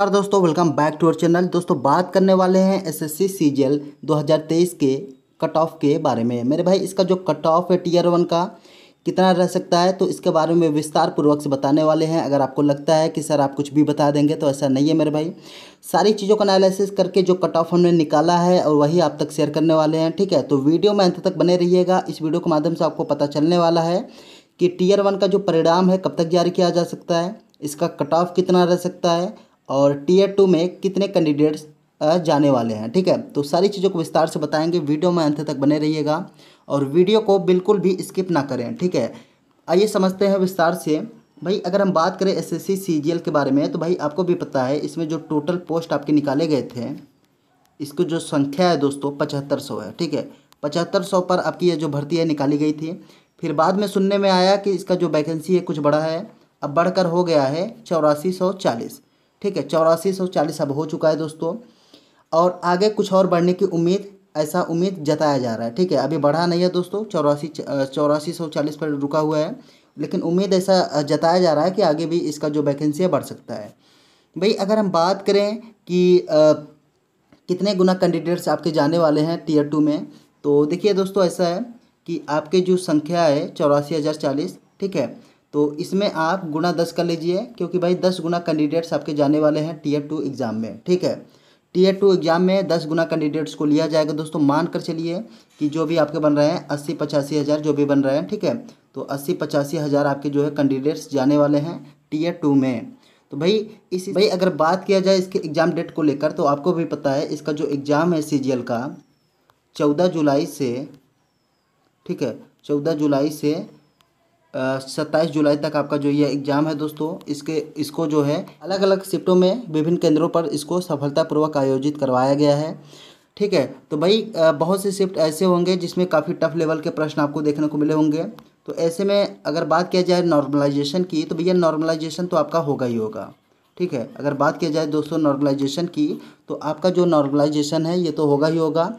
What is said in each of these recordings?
नमस्कार दोस्तों welcome back to our channel दोस्तों बात करने वाले हैं एसएससी सीजीएल 2023 के कट ऑफ के बारे में मेरे भाई इसका जो कट ऑफ है टीयर वन का कितना रह सकता है तो इसके बारे में विस्तार पूर्वक से बताने वाले हैं अगर आपको लगता है कि सर आप कुछ भी बता देंगे तो ऐसा नहीं है मेरे भाई सारी चीज़ों का एनालिसिस करके जो कट ऑफ हमने निकाला है और वही आप तक शेयर करने वाले हैं ठीक है तो वीडियो में अंत तक बने रहिएगा इस वीडियो के माध्यम से आपको पता चलने वाला है कि टीयर वन का जो परिणाम है कब तक जारी किया जा सकता है इसका कट ऑफ कितना रह सकता है और टीयर टू में कितने कैंडिडेट्स जाने वाले हैं ठीक है तो सारी चीज़ों को विस्तार से बताएंगे वीडियो में अंत तक बने रहिएगा और वीडियो को बिल्कुल भी स्किप ना करें ठीक है आइए समझते हैं विस्तार से भाई अगर हम बात करें एस एस के बारे में तो भाई आपको भी पता है इसमें जो टोटल पोस्ट आपके निकाले गए थे इसको जो संख्या है दोस्तों पचहत्तर सौ है ठीक है पचहत्तर सौ पर आपकी ये जो भर्ती है निकाली गई थी फिर बाद में सुनने में आया कि इसका जो वैकेंसी है कुछ बड़ा है अब बढ़कर हो गया है चौरासी सौ चालीस ठीक है चौरासी सौ चालीस अब हो चुका है दोस्तों और आगे कुछ और बढ़ने की उम्मीद ऐसा उम्मीद जताया जा रहा है ठीक है अभी बढ़ा नहीं है दोस्तों चौरासी चौरासी सौ चालीस पर रुका हुआ है लेकिन उम्मीद ऐसा जताया जा रहा है कि आगे भी इसका जो वैकेंसी है बढ़ सकता है भाई अगर हम बात करें कि आ, कितने गुना कैंडिडेट्स आपके जाने वाले हैं टीयर टू में तो देखिए दोस्तों ऐसा है कि आपके जो संख्या है चौरासी हज़ार चालीस ठीक है तो इसमें आप गुना दस कर लीजिए क्योंकि भाई दस गुना कैंडिडेट्स आपके जाने वाले हैं टीयर टू एग्ज़ाम में ठीक है टीयर टू एग्ज़ाम में दस गुना कैंडिडेट्स को लिया जाएगा दोस्तों मान कर चलिए कि जो भी आपके बन रहे हैं अस्सी पचासी हज़ार जो भी बन रहे हैं ठीक है तो अस्सी पचासी हज़ार आपके जो है कैंडिडेट्स जाने वाले हैं टीयर टू में तो भाई इस भाई अगर बात किया जाए इसके एग्ज़ाम डेट को लेकर तो आपको भी पता है इसका जो एग्ज़ाम है सी का चौदह जुलाई से ठीक है चौदह जुलाई से सत्ताईस जुलाई तक आपका जो ये एग्ज़ाम है दोस्तों इसके इसको जो है अलग अलग शिफ्टों में विभिन्न केंद्रों पर इसको सफलतापूर्वक आयोजित करवाया गया है ठीक है तो भाई बहुत से शिफ्ट ऐसे होंगे जिसमें काफ़ी टफ लेवल के प्रश्न आपको देखने को मिले होंगे तो ऐसे में अगर बात किया जाए नॉर्मलाइजेशन की तो भैया नॉर्मलाइजेशन तो आपका होगा ही होगा ठीक है अगर बात किया जाए दोस्तों नॉर्मलाइजेशन की तो आपका जो नॉर्मलाइजेशन है ये तो होगा ही होगा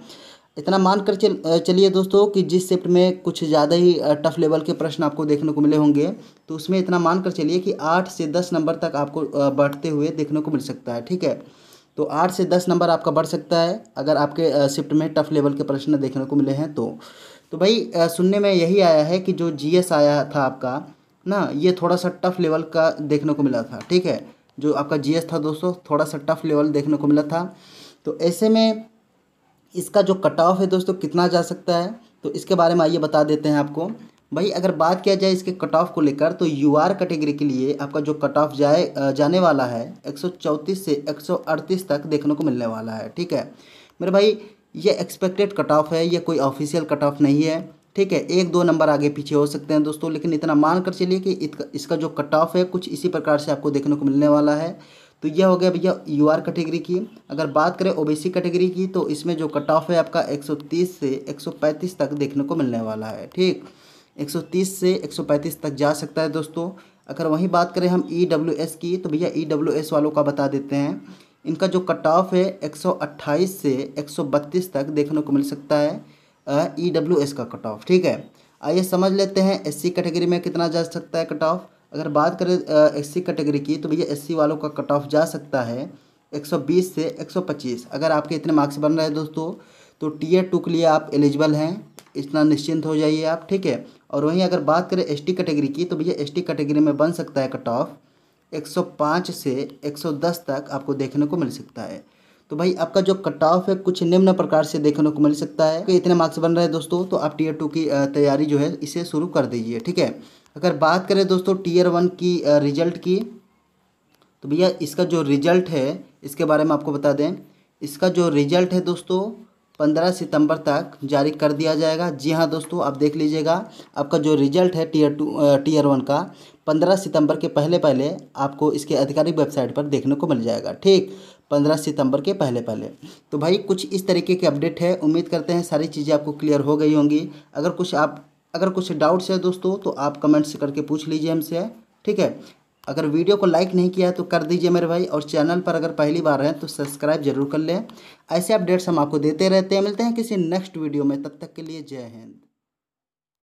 इतना मान कर चल चलिए दोस्तों कि जिस शिफ्ट में कुछ ज़्यादा ही टफ लेवल के प्रश्न आपको देखने को मिले होंगे तो उसमें इतना मान कर चलिए कि आठ से दस नंबर तक आपको बढ़ते हुए देखने को मिल सकता है ठीक है तो आठ से दस नंबर आपका बढ़ सकता है अगर आपके शिफ्ट में टफ लेवल के प्रश्न देखने को मिले हैं तो तो भाई सुनने में यही आया है कि जो जी आया था आपका ना ये थोड़ा सा टफ लेवल का देखने को मिला था ठीक है जो आपका जी था दोस्तों थोड़ा सा टफ लेवल देखने को मिला था तो ऐसे में इसका जो कट ऑफ है दोस्तों कितना जा सकता है तो इसके बारे में आइए बता देते हैं आपको भाई अगर बात किया जाए इसके कट ऑफ को लेकर तो यू आर कैटेगरी के लिए आपका जो कट ऑफ जाए जाने वाला है चौंतीस से अड़तीस तक देखने को मिलने वाला है ठीक है मेरे भाई ये एक्सपेक्टेड कट ऑफ है यह कोई ऑफिशियल कट ऑफ नहीं है ठीक है एक दो नंबर आगे पीछे हो सकते हैं दोस्तों लेकिन इतना मान कर चलिए कि इसका जो कट ऑफ है कुछ इसी प्रकार से आपको देखने को मिलने वाला है तो यह हो गया भैया यू आर कैटेगरी की अगर बात करें ओबीसी कैटेगरी की तो इसमें जो कट ऑफ है आपका 130 से 135 तक देखने को मिलने वाला है ठीक 130 से 135 तक जा सकता है दोस्तों अगर वहीं बात करें हम ई e की तो भैया ई e वालों का बता देते हैं इनका जो कट ऑफ है अट्ठाईस से बत्तीस तक देखने को मिल सकता है ई e का कट ऑफ ठीक है आइए समझ लेते हैं एससी कैटेगरी में कितना जा सकता है कट ऑफ अगर बात करें एस सी कैटेगरी की तो भैया एस सी वालों का कट ऑफ जा सकता है 120 से 125 अगर आपके इतने मार्क्स बन रहे हैं दोस्तों तो ए टू के लिए आप एलिजिबल हैं इतना निश्चिंत हो जाइए आप ठीक है और वहीं अगर बात करें एस टी कैटेगरी की तो भैया एस टी कैटेगरी में बन सकता है कट ऑफ एक पाँच से 110 तक आपको देखने को मिल सकता है तो भाई आपका जो कट ऑफ है कुछ निम्न प्रकार से देखने को मिल सकता है कि इतने मार्क्स बन रहे हैं दोस्तों तो आप टीयर टू की तैयारी जो है इसे शुरू कर दीजिए ठीक है अगर बात करें दोस्तों टीयर वन की रिजल्ट की तो भैया इसका जो रिजल्ट है इसके बारे में आपको बता दें इसका जो रिजल्ट है दोस्तों पंद्रह सितंबर तक जारी कर दिया जाएगा जी हाँ दोस्तों आप देख लीजिएगा आपका जो रिजल्ट है टीयर टू टीयर वन का पंद्रह सितंबर के पहले पहले आपको इसके आधिकारिक वेबसाइट पर देखने को मिल जाएगा ठीक पंद्रह सितंबर के पहले पहले तो भाई कुछ इस तरीके की अपडेट है उम्मीद करते हैं सारी चीज़ें आपको क्लियर हो गई होंगी अगर कुछ आप अगर कुछ डाउट्स है दोस्तों तो आप कमेंट्स करके पूछ लीजिए हमसे ठीक है अगर वीडियो को लाइक नहीं किया तो कर दीजिए मेरे भाई और चैनल पर अगर पहली बार हैं तो सब्सक्राइब जरूर कर लें ऐसे अपडेट्स हम आपको देते रहते हैं मिलते हैं किसी नेक्स्ट वीडियो में तब तक के लिए जय हिंद